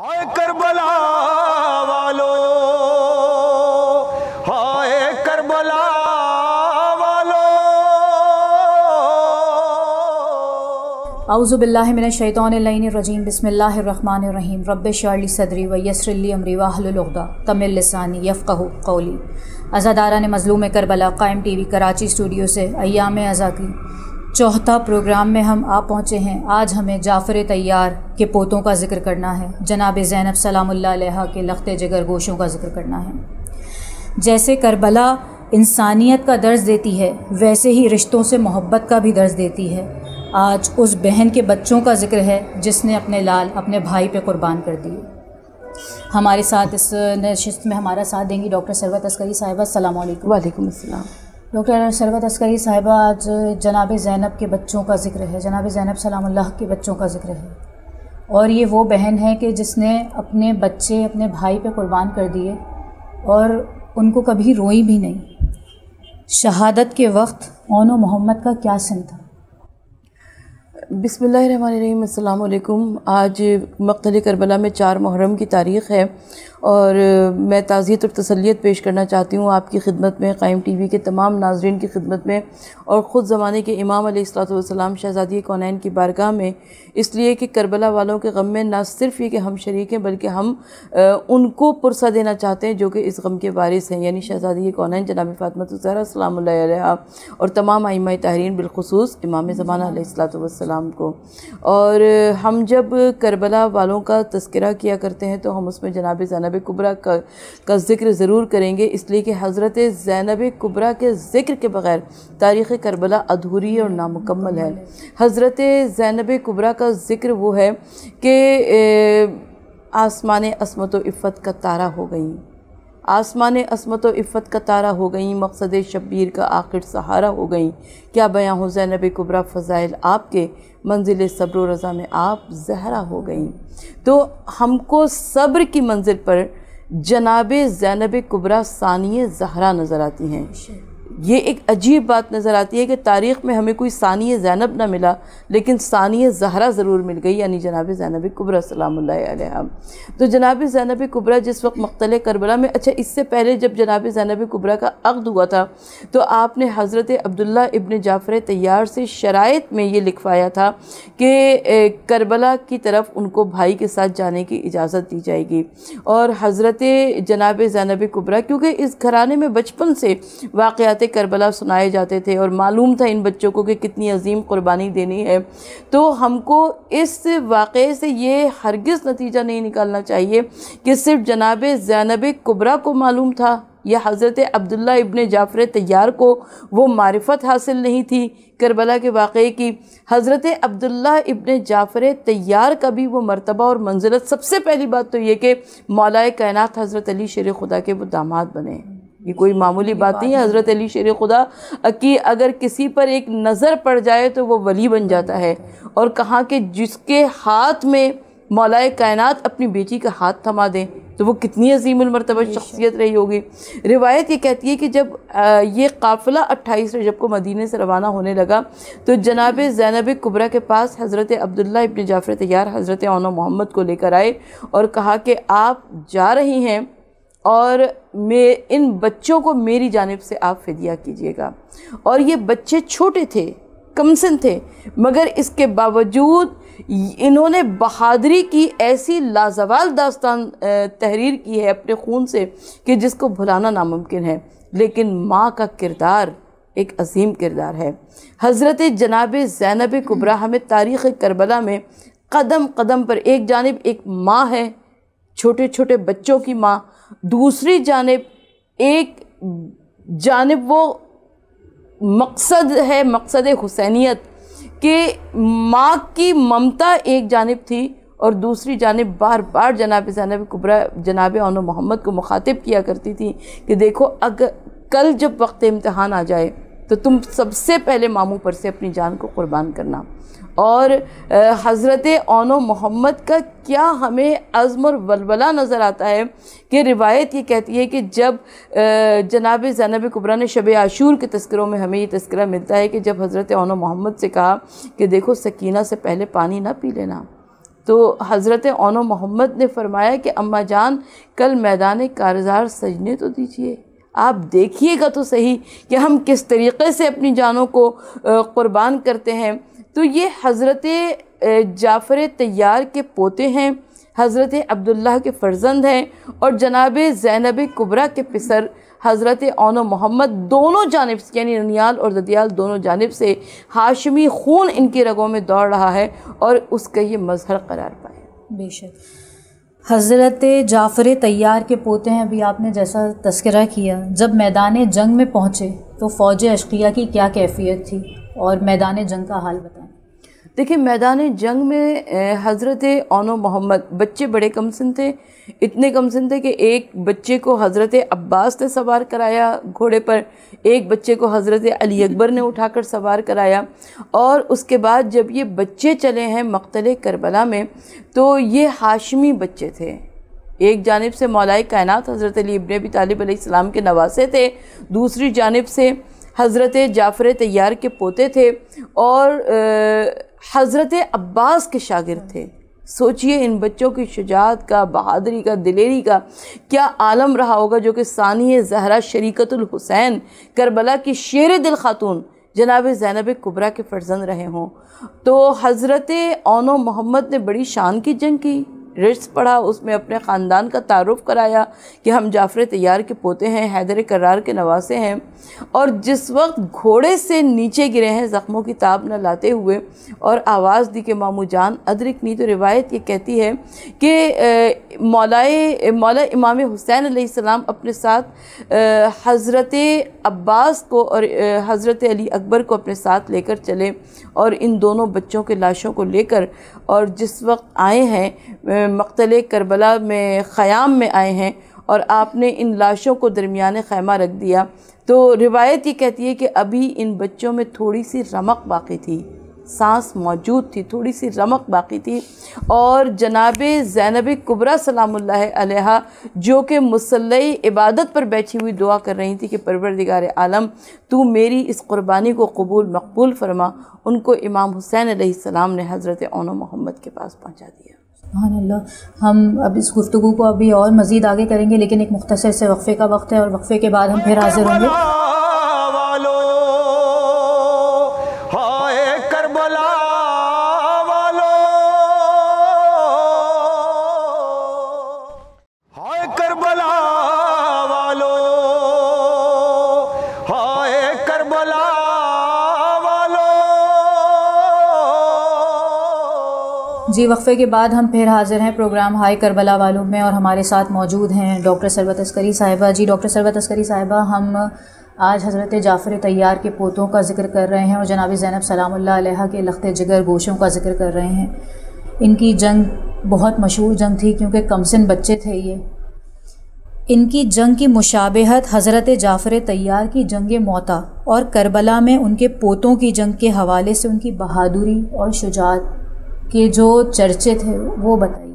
हाय Karbala वालो हाय Karbala वालो अउज़बिल्लाशैतरजीम रहीम रब शर्ली सदरी व यसरली अमरी वाहलदा तमिल लसानी यफ़क़ कौली अज़ादारा ने मज़लूम करबला कायम टी वी कराची स्टूडियो से अयाम अज़ा की चौथा प्रोग्राम में हम आ पहुँचे हैं आज हमें जाफ़र तैयार के पोतों का जिक्र करना है जनाब ज़ैनब सलामुल्ला के लखते जगर गोशों का जिक्र करना है जैसे करबला इंसानियत का दर्ज देती है वैसे ही रिश्तों से मोहब्बत का भी दर्ज देती है आज उस बहन के बच्चों का जिक्र है जिसने अपने लाल अपने भाई पे कुर्बान कर दिए हमारे साथ इस नशिस्त में हमारा साथ देंगी डॉक्टर सरवत अस्करी साहिबा अल्लाम वालेकुम अस्सलाम डॉक्टर शरबत अस्करी साहिबा आज जनाब ज़ैनब के बच्चों का ज़िक्र है जनाब ज़ैनब सलामुल्लाह के बच्चों का ज़िक्र है और ये वो बहन है कि जिसने अपने बच्चे अपने भाई पे कुर्बान कर दिए और उनको कभी रोई भी नहीं शहादत के वक्त ओनो मोहम्मद का क्या सिन था बिसमीम आज मकतल करबला में चार मुहर्रम की तारीख़ है और मैं ताज़ियत और तसलियत पेश करना चाहती हूँ आपकी खिदमत में क़ायम टी वी के तमाम नाजरन की खिदमत में और ख़ुद ज़माने के इमाम सलाम शहज़ादी कौनैन की बारगाह में इसलिए कि करबला वालों के गम में ना सिर्फ ये कि हम शरीक हैं बल्कि हम आ, उनको पुरसा देना चाहते हैं जो कि इस गम के वारिस हैं यानी शहज़ादी कौनैन जनाब फ़ातमत और तमाम आइमा तहरीन बिलखसूस इमाम ज़मानाम को और हम जब करबला वालों का तस्करा किया करते हैं तो हम उसमें जनाब ज़नब ज़ैनब कुबरा का, का ज़िक्र ज़रूर करेंगे इसलिए कि हज़रत ज़ैनब कुबरा के ज़िक्र के बग़ैर तारीख़ करबला अधूरी और नामुकम्मल है हज़रत ज़ैनब कुबरा का ज़िक्र वो है कि आसमान असमत इफ़त का तारा हो गई आसमान असमत व इफ़त का तारा हो गई मकसद शब्बीर का आखिर सहारा हो गई क्या बयाँ हो जैनब कुबरा फ़ज़ाइल आपके मंजिल सब्र रज़ा में आप जहरा हो गई तो हमको सब्र की मंजिल पर जनाब जैनब कुबरा सानिय जहरा नज़र आती हैं ये एक अजीब बात नज़र आती है कि तारीख़ में हमें कोई सानी ज़ैनब ना मिला लेकिन सानी जहरा ज़रूर मिल गई यानी जनाब ज़ैनब कुबरा सलाम तो जनाब ज़ैनब कुबरा जिस वक्त मख्तल करबला में अच्छा इससे पहले जब जनाब ज़ैनब कुबरा का अक्द हुआ था तो आपने हज़रत अब्दुल्ला इबन जाफ़र तैयार से शराइ में ये लिखवाया था कि करबला की तरफ उनको भाई के साथ जाने की इजाज़त दी जाएगी और हज़रत जनाब ज़ैनब कुबरा क्योंकि इस घराने में बचपन से वाक़ हयात करबला सुनाए जाते थे और मालूम था इन बच्चों को कि कितनी अजीम कुर्बानी देनी है तो हमको इस वाक़े से ये हरगज़ नतीजा नहीं निकालना चाहिए कि सिर्फ जनाब जैनब कुबरा को मालूम था या हज़रत अब्दुल्ला इब्ने जाफ़र तैयार को वो मारफत हासिल नहीं थी करबला के वाक़े की हज़रत अब्दुल्ला इब्ने जाफ़र तैयार का भी वो मरतबा और मंजिलत सबसे पहली बात तो ये कि मौलाए कायनात हज़रत अली शेर खुदा के वो दामाद बने ये कोई मामूली बात नहीं है हज़रत अली शेर खुदा कि अगर किसी पर एक नज़र पड़ जाए तो वो वली बन जाता है और कहाँ के जिसके हाथ में मौलाए कायनात अपनी बेटी का हाथ थमा दें तो वो कितनी अजीम शख्सियत रही होगी रिवायत ये कहती है कि जब ये काफ़िला अट्ठाईस रजब को मदीने से रवाना होने लगा तो जनाब जैनब कुबरा के पास हज़रत अब्दुल्ला इब्न जाफ़र तैयार हज़रत ओना मोहम्मद को लेकर आए और कहा कि आप जा रही हैं और मे इन बच्चों को मेरी जानब से आप फ़दिया कीजिएगा और ये बच्चे छोटे थे कमसन थे मगर इसके बावजूद इन्होंने बहादरी की ऐसी लाजवाल दास्तान तहरीर की है अपने खून से कि जिसको भुलाना नामुमकिन है लेकिन माँ का किरदार एक अजीम किरदार है हज़रत जनाब जैनब कुबरा हमें तारीख़ करबला में कदम कदम पर एक जानब एक माँ है छोटे छोटे बच्चों की माँ दूसरी जानब एक जानब वो मकसद है मकसद हुसैनियत कि माँ की ममता एक जानब थी और दूसरी जानब बार बार जनाब जानब कुबरा जनाब अन मोहम्मद को मुखातिब किया करती थी कि देखो अगर कल जब वक्त इम्तहान आ जाए तो तुम सबसे पहले मामू पर से अपनी जान को कुर्बान करना और हज़रत ओनो मोहम्मद का क्या हमें अज़म और वलवला नज़र आता है कि रिवायत ये कहती है कि जब जनाब जैनब कुबरा ने शब आशूर के तस्करों में हमें ये तस्करा मिलता है कि जब हज़रत ओनो मोहम्मद से कहा कि देखो सकीना से पहले पानी ना पी लेना तो हज़रत ओनो मोहम्मद ने फरमाया कि अम्मा जान कल मैदान कारजार सजने तो दीजिए आप देखिएगा तो सही कि हम किस तरीके से अपनी जानों को क़ुरबान करते हैं तो ये हज़रत जाफ़र तैयार के पोते हैं हज़रत अब्दुल्ला के फ़र्जंद हैं और जनाब ज़ैनब कुबरा के पिसर हज़रत ओन मोहम्मद दोनों जानब यानी ननियाल और ददियाल दोनों जानब से हाशमी खून इनकी रगों में दौड़ रहा है और उसका ये मजहर करार पाए बेशक हज़रत जाफ़र तैयार के पोते हैं अभी आपने जैसा तस्करा किया जब मैदान जंग में पहुँचे तो फ़ौज अशकिया की क्या कैफियत थी और मैदान जंग का हाल बताएं देखिए मैदान जंग में हज़रत ओनो मोहम्मद बच्चे बड़े कम थे इतने कम थे कि एक बच्चे को हज़रत अब्बास ने सवार कराया घोड़े पर एक बच्चे को हज़रत अली अकबर ने उठाकर सवार कराया और उसके बाद जब ये बच्चे चले हैं मख्तल करबला में तो ये हाशमी बच्चे थे एक जानब से मौलाए कायनात हज़रत अली इबन अबी तालिब के नवासे थे दूसरी जानब से हज़रत जाफ़र तैयार के पोते थे और हज़रत अब्बास के शागिर थे सोचिए इन बच्चों की शुजात का बहादरी का दिलेरी का क्या आलम रहा होगा जो कि सानिय जहरा शरीकतुल हुसैन करबला की शेर दिल खातून जनाब जैनब कुबरा के फर्जंद रहे हों तो हज़रत ओनो मोहम्मद ने बड़ी शान की जंग की रिट्स पढ़ा उसमें अपने ख़ानदान का तारुफ कराया कि हम जाफ़र तैयार के पोते हैं हैदर करार के नवासे हैं और जिस वक्त घोड़े से नीचे गिरे हैं ज़ख्मों की ताब न लाते हुए और आवाज़ दी कि मामू जान अदरक नहीं तो रिवायत ये कहती है कि मौलाए मौला इमाम हुसैन आसमाम अपने साथ हज़रत अब्बास को और हज़रत अली अकबर को अपने साथ लेकर चले और इन दोनों बच्चों के लाशों को लेकर और जिस वक्त आए हैं मकतल करबला में ख़याम में आए हैं और आपने इन लाशों को दरमियान खैमा रख दिया तो रिवायत ये कहती है कि अभी इन बच्चों में थोड़ी सी रमक बाकी थी सांस मौजूद थी थोड़ी सी रमक बाकी थी और जनाब जैनब कुबरा सलाम जो कि मुसलई इबादत पर बैठी हुई दुआ कर रही थी कि परवरदिगार आलम तू मेरी इस क़ुरबानी को कबूल मकबूल फरमा उनको इमाम हुसैन सलाम ने हज़रत ओन मोहम्मद के पास पहुँचा दिया हम अब इस गुफ्तु को अभी और मज़ीद आगे करेंगे लेकिन एक मुख्तर से वक्फ़े का वक्त है और वक्फ़े के बाद हम फिर हाजिर होंगे जी वक्फ़े के बाद हम फिर हाज़िर हैं प्रोग्राम हाई करबला वालों में और हमारे साथ मौजूद हैं डॉक्टर सरबत अस्करी साहिबा जी डॉक्टर सरबत अस्करी साहिबा हम आज हज़रत जाफ़र तैयार के पोतों का जिक्र कर रहे हैं और जनाब ज़ैनब सलाम्ला के लख्त जिगर गोशों का जिक्र कर रहे हैं इनकी जंग बहुत मशहूर जंग थी क्योंकि कमसिन बच्चे थे ये इनकी जंग की मुशाबहत हज़रत जाफ़र तैयार की जंग मौता और करबला में उनके पोतों की जंग के हवाले से उनकी बहादुरी और शुजात के जो चर्चे थे वो बताइए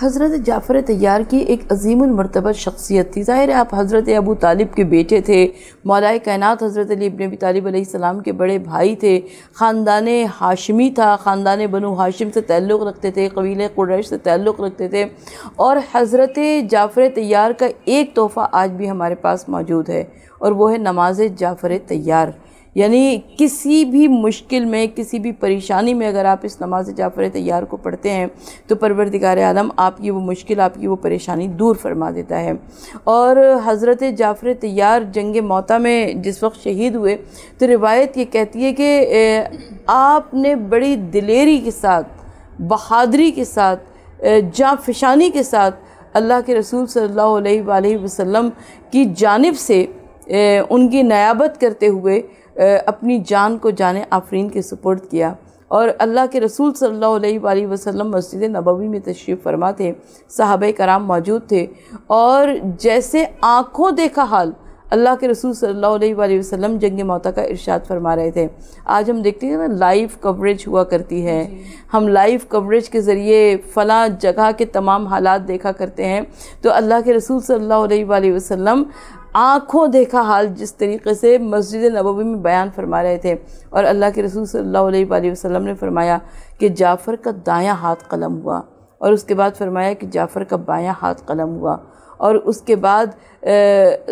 हज़रत जाफ़र तैयार की एक अजीम मरतबा शख्सियत थी ज़ाहिर आप हज़रत अबू तालिब के बेटे थे मौलाए कायनात हज़रत अली इबन अबी तालिब सलाम के बड़े भाई थे ख़ानदान हाशमी था ख़ानदान बनु हाशिम से ताल्लुक़ रखते थे कबील कुरैश से ताल्लुक़ रखते थे और हज़रत जाफ़र तैयार का एक तोहफ़ा आज भी हमारे पास मौजूद है और वह है नमाज जाफ़र तैयार यानी किसी भी मुश्किल में किसी भी परेशानी में अगर आप इस नमाज जाफ़र तैयार को पढ़ते हैं तो परवरदिगार आलम आपकी वो मुश्किल आपकी वो परेशानी दूर फरमा देता है और हज़रत जाफ़र तैयार जंग मौता में जिस वक्त शहीद हुए तो रिवायत ये कहती है कि आपने बड़ी दिलेरी के साथ बहादरी के साथ जाफिशानी के साथ अल्लाह के रसूल सल्ला वसम की जानब से उनकी नयाबत करते हुए अपनी जान को जाने आफरीन के सुपुर्द किया और अल्लाह के रसूल सल्ला अलैहि मस्जिद नबवी में तशरीफ़ फरमा थे साहब कराम मौजूद थे और जैसे आँखों देखा हाल अल्लाह के रसूल सल्ला अलैहि जंग मौता का इरशाद फरमा रहे थे आज हम देखते हैं ना लाइव कवरेज हुआ करती है हम लाइव कवरेज के ज़रिए फ़लाँ जगह के तमाम हालात देखा करते हैं तो अल्लाह के रसूल सल्ला वसम आँखों देखा हाल जिस तरीके से मस्जिद नबवी में बयान फरमा रहे थे और अल्लाह के रसूल सल्लल्लाहु अलैहि वसल्लम ने फरमाया कि जाफ़र का दायां हाथ कलम हुआ और उसके बाद फरमाया कि जाफ़र का बायां हाथ कलम हुआ और उसके बाद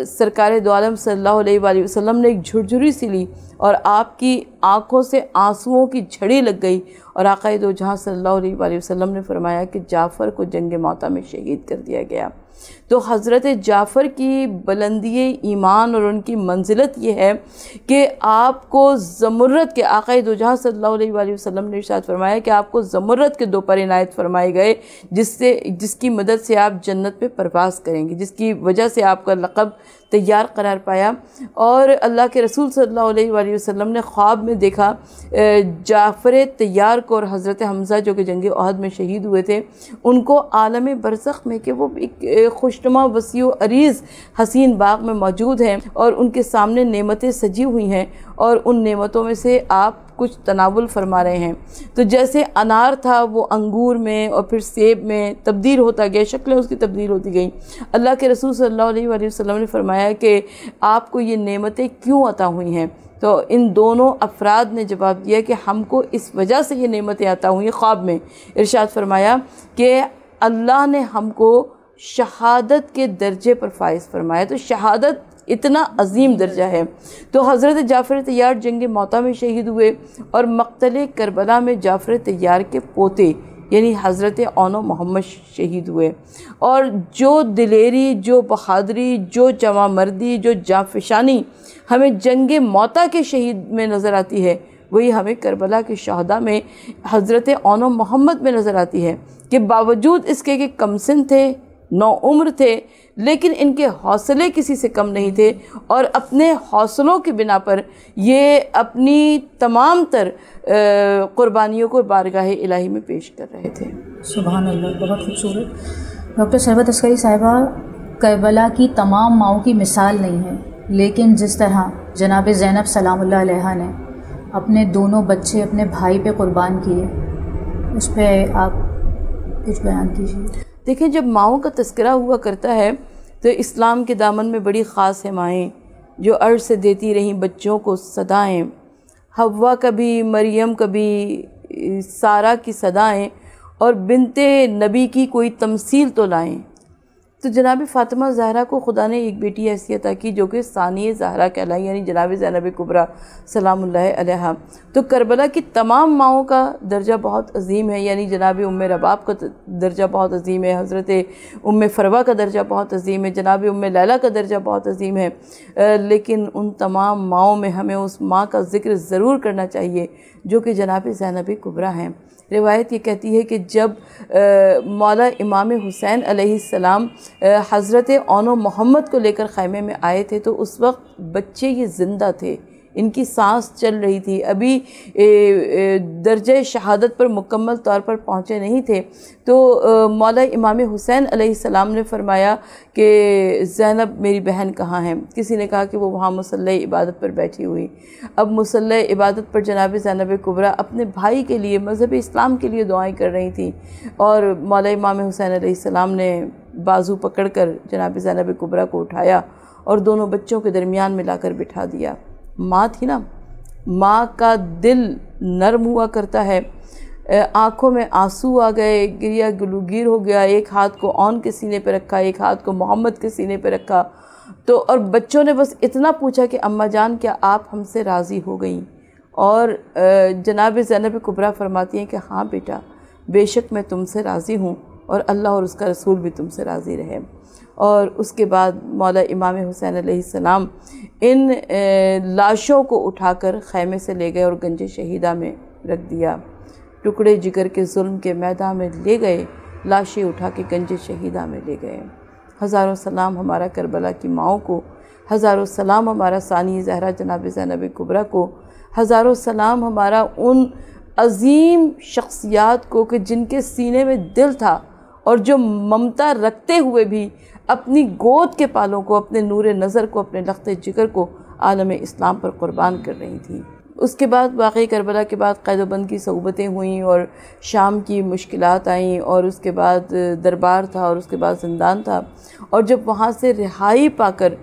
सरकार दोआलम सल्लल्लाहु अलैहि वसल्लम ने एक झुरझुरी सी ली और आपकी आँखों से आंसुओं की झड़ी लग गई और आकाए दो जहाँ सल्लल्लाहु अलैहि वसल्लम ने फरमाया कि जाफ़र को जंग माता में शहीद कर दिया गया तो हज़रत जाफ़र की बुलंदी ईमान और उनकी मंजिलत ये है कि आपको जमुरत के दो जहाँ सल्ला वसम ने शायद फरमाया कि आपको ज़मरत के दो पर इनायत फरमाए गए जिससे जिसकी मदद से आप जन्नत पर परवास करेंगे जिसकी वजह से आपका लक़ब तैयार करार पाया और अल्लाह के रसूल सल्ला अलैहि ने ख्वाब में देखा जाफ़र तैयार को और हज़रत हमज़ा जो कि जंग अहद में शहीद हुए थे उनको आलम बरसक़ में कि वो एक खुश खुशनुमा वसी अरीज़ हसीन बाग में मौजूद हैं और उनके सामने नेमतें सजी हुई हैं और उन नेमतों में से आप कुछ तनावुल फरमा रहे हैं तो जैसे अनार था वो अंगूर में और फिर सेब में तब्दील होता गया शक्लें उसकी तब्दील होती गई अल्लाह के रसूल सल्लल्लाहु अलैहि वसल्लम ने फरमाया कि आपको ये नेमतें क्यों अता हुई हैं तो इन दोनों अफराद ने जवाब दिया कि हमको इस वजह से ये नेमतें अता हुई ख्वाब में इरशाद फरमाया कि अल्लाह ने हमको शहादत के दर्जे पर फायज़ फरमाया तो शहादत इतना अजीम दर्जा है तो हज़रत जाफ़र तैयार जंग मौता में शहीद हुए और मकतल करबला में जाफ़र तैयार के पोते यानी हज़रत ओनो मोहम्मद शहीद हुए और जो दिलेरी जो बहादरी जो जवा मर्दी जो जाफिशानी हमें जंग मौता के शहीद में नज़र आती है वही हमें करबला के शहदा में हज़रत ओनो मोहम्मद में नज़र आती है कि बावजूद इसके कि कमसिन थे नौ उम्र थे लेकिन इनके हौसले किसी से कम नहीं थे और अपने हौसलों के बिना पर ये अपनी तमाम तर क़ुरबानियों को बारगाह इलाही में पेश कर रहे थे सुबह बहुत खूबसूरत डॉक्टर सरबत अस्करी साहिबा करबला की तमाम माओ की मिसाल नहीं है लेकिन जिस तरह जनाब ज़ैनब सलाम ने अपने दोनों बच्चे अपने भाई पे कुर्बान किए उस पर आप कुछ बयान कीजिए देखें जब माओं का तस्करा हुआ करता है तो इस्लाम के दामन में बड़ी ख़ास है माएँ जो अर्ज से देती रहीं बच्चों को सदाएँ हवा कभी मरियम कभी सारा की सदाएँ और बिनते नबी की कोई तमसील तो लाएँ तो जनाब फ़ातिमा जहरा को खुदा ने एक बेटी ऐसी अता की जो कि सानिय जहरा कहलाई यानी जनाब जैनब कुबरा सलाम तो करबला की तमाम माओं का दर्जा बहुत अजीम है यानी जनाब उम रबाब का दर्जा बहुत अजीम है हज़रत उम फरवा का दर्जा बहुत अजीम है जनाब उम लैला का दर्जा बहुत अजीम है लेकिन उन तमाम माओं में हमें उस माँ का ज़िक्र ज़रूर करना चाहिए जो कि जनाब जैनब कुबरा हैं रिवायत ये कहती है कि जब आ, मौला इमाम हुसैन आसमाम हज़रत ओन मोहम्मद को लेकर ख़ैमे में आए थे तो उस वक्त बच्चे ये ज़िंदा थे इनकी सांस चल रही थी अभी दर्ज शहादत पर मुकम्मल तौर पर पहुँचे नहीं थे तो मौला इमाम हुसैन आसमाम ने फरमाया कि जैनब मेरी बहन कहाँ है किसी ने कहा कि वो वहाँ मुसल इबादत पर बैठी हुई अब मुसल इबादत पर जनाब जैनब कुबरा अपने भाई के लिए मज़हब इस्लाम के लिए दुआएँ कर रही थी और मौला इमाम हुसैन आसमाम ने बाजू पकड़ कर जनाब जैनब कुबरा को उठाया और दोनों बच्चों के दरमियान में लाकर बिठा दिया माँ थी ना माँ का दिल नरम हुआ करता है आंखों में आंसू आ गए गिरिया गुलूगिर हो गया एक हाथ को ऑन के सीने पर रखा एक हाथ को मोहम्मद के सीने पर रखा तो और बच्चों ने बस इतना पूछा कि अम्मा जान क्या आप हमसे राज़ी हो गई और जनाब जैनब कुबरा फरमाती हैं कि हाँ बेटा बेशक मैं तुमसे राज़ी हूँ और अल्लाह और उसका रसूल भी तुमसे राज़ी रहे और उसके बाद मौला इमाम हुसैन सलाम इन लाशों को उठाकर खैमे से ले गए और गंज शहीदा में रख दिया टुकड़े जिगर के जुल्म के मैदान में ले गए लाशें उठा के गंज शहीदा में ले गए हज़ारों सलाम हमारा करबला की माओ को हज़ारों सलाम हमारा सानी जहरा जनाब जैनब कुबरा को हज़ारों सलाम हमारा उन अजीम शख्सियात को कि जिनके सीने में दिल था और जो ममता रखते हुए भी अपनी गोद के पालों को अपने नूर नज़र को अपने लखते जिगर को आलम इस्लाम पर क़ुरबान कर रही थी उसके बाद वाकई करबला के बाद कैदोबंद की सहूबतें हुईं और शाम की मुश्किल आईं और उसके बाद दरबार था और उसके बाद जिंदान था और जब वहाँ से रिहाई पाकर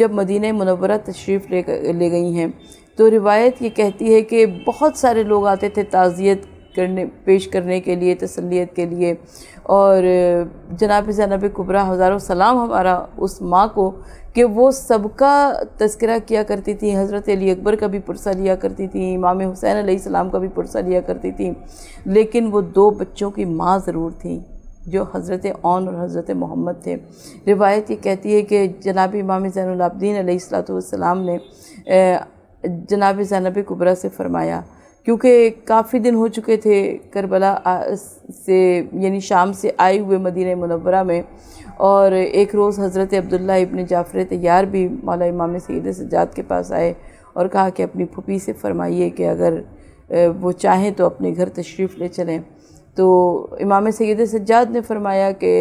जब मदीन मनवरा तशरीफ़ ले ले गई हैं तो रिवायत ये कहती है कि बहुत सारे लोग आते थे ताज़ियत करने पेश करने के लिए तसलीत के लिए और जनाब जनाब कुबरा हज़ारों सलाम हमारा उस माँ को कि वो सबका तस्करा किया करती थी हज़रत अली अकबर का भी पुरसा लिया करती थी इमाम हुसैन सलाम का भी पुरसा लिया करती थी लेकिन वो दो बच्चों की माँ ज़रूर थी जो हज़रत ओन और हज़रत मोहम्मद थे रिवायत ये कहती है कि जनाब इमाम ज़ैनदीन सलाम ने जनाब जैनब कुबरा से फ़रमाया क्योंकि काफ़ी दिन हो चुके थे करबला से यानी शाम से आए हुए मदीना मनवरा में और एक रोज़ हज़रत अब्दुल्ला इबन जाफ़र तैयार भी मौला इमाम सैद सजाद के पास आए और कहा कि अपनी फूपी से फरमाइए कि अगर वो चाहें तो अपने घर तशरीफ़ ले चलें तो इमाम सैद सजाद ने फरमाया कि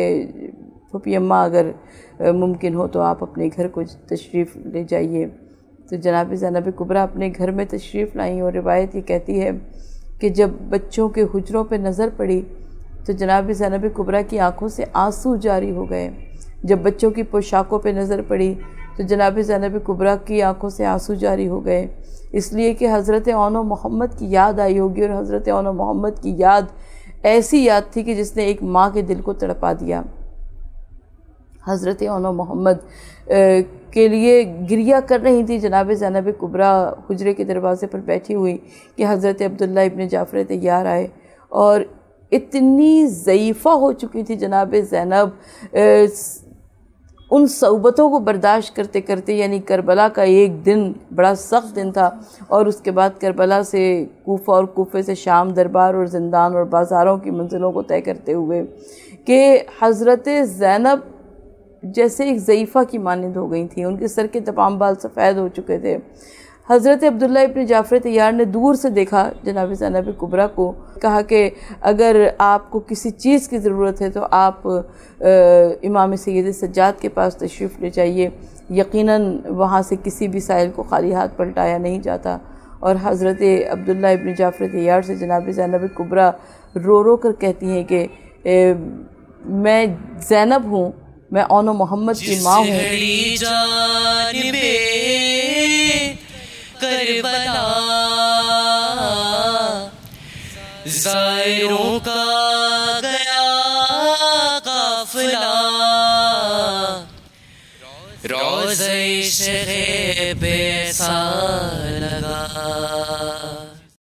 फूपी अम्मा अगर मुमकिन हो तो आप अपने घर को तशरीफ़ ले जाइए तो जनाब जनाब कुबरा अपने घर में तशरीफ़ लाई और रिवायत ये कहती है कि जब बच्चों के हजरों पर नज़र पड़ी तो जनाब जनाब कुबरा की आँखों से आंसू जारी हो गए जब बच्चों की पोशाकों पर नज़र पड़ी तो जनाब जनाब कुबरा की आँखों से आंसू जारी हो गए इसलिए कि हज़रत ओन मोहम्मद की याद आई होगी और हज़रत ओन मोहम्मद की याद ऐसी याद थी कि जिसने एक माँ के दिल को तड़पा दिया हज़रत मोहम्मद के लिए गिरिया कर रही थी जनाब जैनब कुबरा हजरे के दरवाज़े पर बैठी हुई कि हज़रत अब्दुल्ला इबन जाफ़र तैयार आए और इतनी ज़यीफ़ा हो चुकी थी जनाब जैनब उन सहबतों को बर्दाश्त करते करते यानी करबला का एक दिन बड़ा सख्त दिन था और उसके बाद करबला से कोफा और कोफे से शाम दरबार और जिंदान और बाज़ारों की मंजिलों को तय करते हुए कि हज़रत ज़ैनब जैसे एक ज़यीफ़ा की मानद हो गई थी उनके सर के तमाम बाल सफ़ेद हो चुके थे हज़रत अब्दुल्ला इबन जाफ़र तैयार ने दूर से देखा जनाब जनाब कुबरा को कहा कि अगर आपको किसी चीज़ की ज़रूरत है तो आप आ, इमाम सैद सज्जाद के पास तशरीफ़ ले जाइए यकीनन वहाँ से किसी भी साइल को खाली हाथ पलटाया नहीं जाता और हज़रत अब्दुल्ला इबन जाफ़र तैयार से जनाब ज़ैनब कुबरा रो रो कर कहती हैं कि मैं ज़ैनब हूँ मैं ओन मोहम्मद की माँ हूँ जायरों का गया काफला रोज़ पे ऐसा लगा